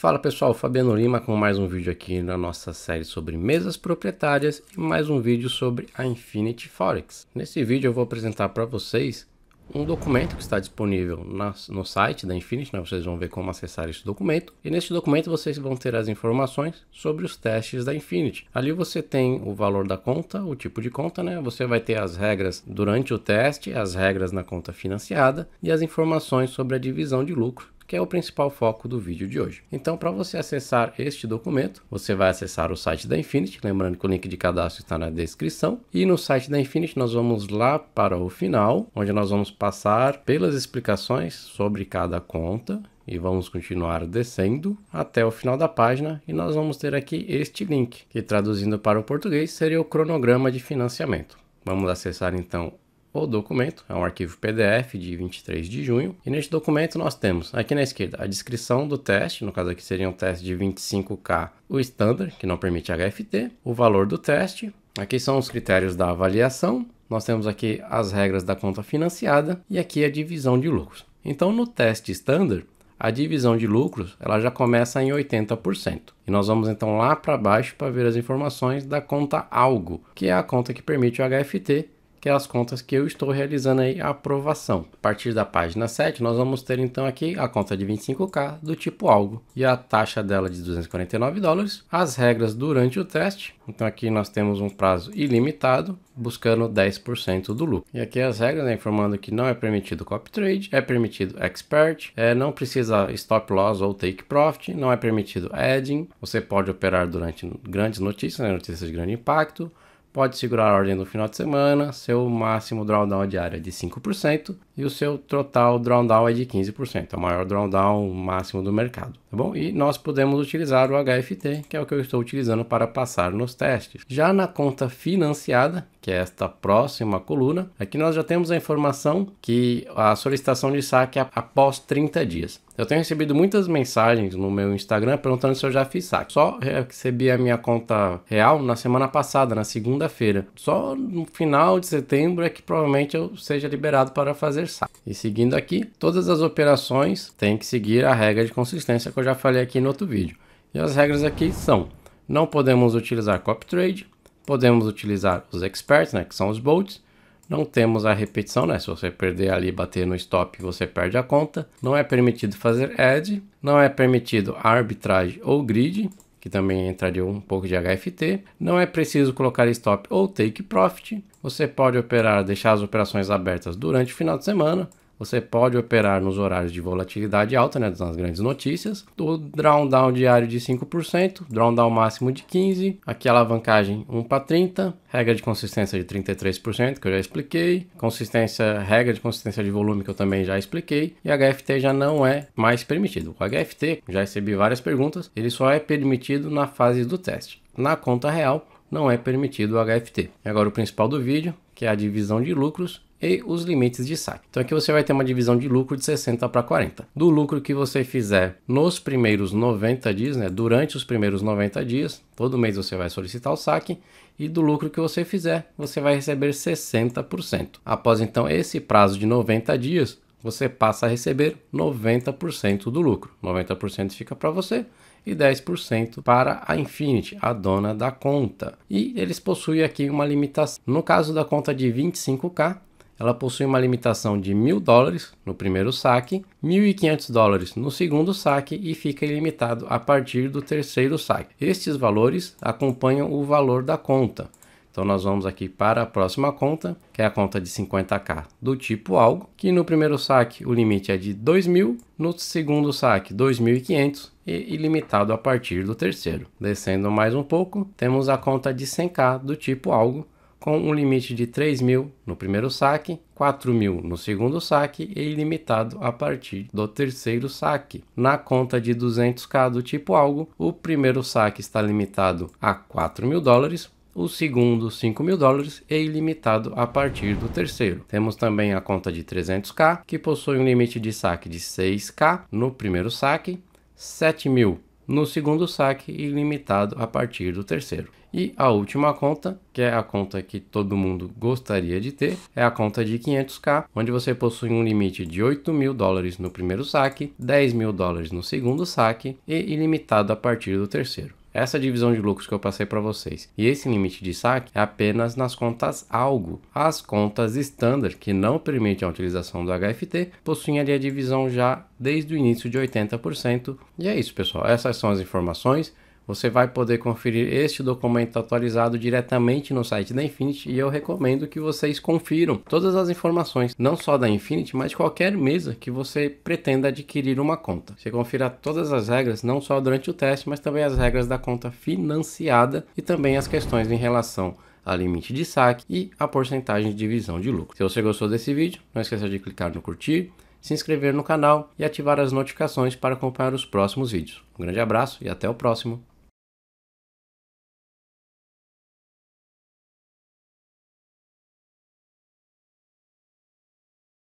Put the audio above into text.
Fala pessoal, Fabiano Lima com mais um vídeo aqui na nossa série sobre mesas proprietárias e mais um vídeo sobre a Infinity Forex. Nesse vídeo eu vou apresentar para vocês um documento que está disponível no site da Infinity, né? vocês vão ver como acessar esse documento. E neste documento vocês vão ter as informações sobre os testes da Infinity. Ali você tem o valor da conta, o tipo de conta, né? Você vai ter as regras durante o teste, as regras na conta financiada e as informações sobre a divisão de lucro que é o principal foco do vídeo de hoje. Então, para você acessar este documento, você vai acessar o site da Infinity, lembrando que o link de cadastro está na descrição, e no site da Infinity nós vamos lá para o final, onde nós vamos passar pelas explicações sobre cada conta e vamos continuar descendo até o final da página e nós vamos ter aqui este link, que traduzindo para o português seria o cronograma de financiamento. Vamos acessar então o documento, é um arquivo PDF de 23 de junho, e neste documento nós temos aqui na esquerda a descrição do teste, no caso aqui seria um teste de 25K, o standard, que não permite HFT, o valor do teste, aqui são os critérios da avaliação, nós temos aqui as regras da conta financiada e aqui a divisão de lucros. Então no teste standard, a divisão de lucros ela já começa em 80%. E nós vamos então lá para baixo para ver as informações da conta algo, que é a conta que permite o HFT, ter as contas que eu estou realizando aí a aprovação. A partir da página 7, nós vamos ter então aqui a conta de 25K do tipo algo e a taxa dela de 249 dólares, as regras durante o teste. Então aqui nós temos um prazo ilimitado, buscando 10% do lucro. E aqui as regras, né, informando que não é permitido copy trade, é permitido expert, é, não precisa stop loss ou take profit, não é permitido adding, você pode operar durante grandes notícias, né, notícias de grande impacto, pode segurar a ordem do final de semana, seu máximo drawdown diário é de 5% e o seu total drawdown é de 15%, é o maior drawdown máximo do mercado. Tá bom? E nós podemos utilizar o HFT, que é o que eu estou utilizando para passar nos testes. Já na conta financiada, que é esta próxima coluna, aqui nós já temos a informação que a solicitação de saque é após 30 dias. Eu tenho recebido muitas mensagens no meu Instagram perguntando se eu já fiz saque. Só recebi a minha conta real na semana passada, na segunda-feira. Só no final de setembro é que provavelmente eu seja liberado para fazer saque. E seguindo aqui, todas as operações têm que seguir a regra de consistência que eu já falei aqui no outro vídeo. E as regras aqui são, não podemos utilizar copy trade, podemos utilizar os experts, né, que são os bolts, não temos a repetição, né? Se você perder ali bater no stop, você perde a conta. Não é permitido fazer add, não é permitido arbitrage ou grid, que também entraria um pouco de HFT. Não é preciso colocar stop ou take profit. Você pode operar, deixar as operações abertas durante o final de semana. Você pode operar nos horários de volatilidade alta, né, nas grandes notícias, do drawdown diário de 5%, drawdown máximo de 15%, aqui alavancagem 1 para 30%, regra de consistência de 33%, que eu já expliquei, consistência, regra de consistência de volume, que eu também já expliquei, e HFT já não é mais permitido. O HFT, já recebi várias perguntas, ele só é permitido na fase do teste. Na conta real, não é permitido o HFT. E agora o principal do vídeo, que é a divisão de lucros e os limites de saque. Então aqui você vai ter uma divisão de lucro de 60 para 40. Do lucro que você fizer nos primeiros 90 dias, né, durante os primeiros 90 dias, todo mês você vai solicitar o saque e do lucro que você fizer, você vai receber 60%. Após então esse prazo de 90 dias, você passa a receber 90% do lucro. 90% fica para você e 10% para a Infinity, a dona da conta. E eles possuem aqui uma limitação. No caso da conta de 25k, ela possui uma limitação de mil dólares no primeiro saque, 1.500 dólares no segundo saque e fica ilimitado a partir do terceiro saque. Estes valores acompanham o valor da conta. Então nós vamos aqui para a próxima conta, que é a conta de 50k do tipo algo, que no primeiro saque o limite é de 2.000, no segundo saque 2.500 e ilimitado a partir do terceiro. Descendo mais um pouco, temos a conta de 100k do tipo algo, com um limite de 3 mil no primeiro saque, 4 mil no segundo saque e ilimitado a partir do terceiro saque. Na conta de 200k do tipo algo, o primeiro saque está limitado a 4 mil dólares, o segundo 5 mil dólares e ilimitado a partir do terceiro. Temos também a conta de 300k, que possui um limite de saque de 6k no primeiro saque, 7 mil no segundo saque e limitado a partir do terceiro. E a última conta, que é a conta que todo mundo gostaria de ter, é a conta de 500k, onde você possui um limite de 8 mil dólares no primeiro saque, 10 mil dólares no segundo saque e ilimitado a partir do terceiro. Essa divisão de lucros que eu passei para vocês e esse limite de saque é apenas nas contas algo. As contas standard, que não permitem a utilização do HFT, possuem ali a divisão já desde o início de 80%. E é isso, pessoal. Essas são as informações. Você vai poder conferir este documento atualizado diretamente no site da Infinity e eu recomendo que vocês confiram todas as informações, não só da Infinity, mas de qualquer mesa que você pretenda adquirir uma conta. Você confira todas as regras, não só durante o teste, mas também as regras da conta financiada e também as questões em relação a limite de saque e a porcentagem de divisão de lucro. Se você gostou desse vídeo, não esqueça de clicar no curtir, se inscrever no canal e ativar as notificações para acompanhar os próximos vídeos. Um grande abraço e até o próximo.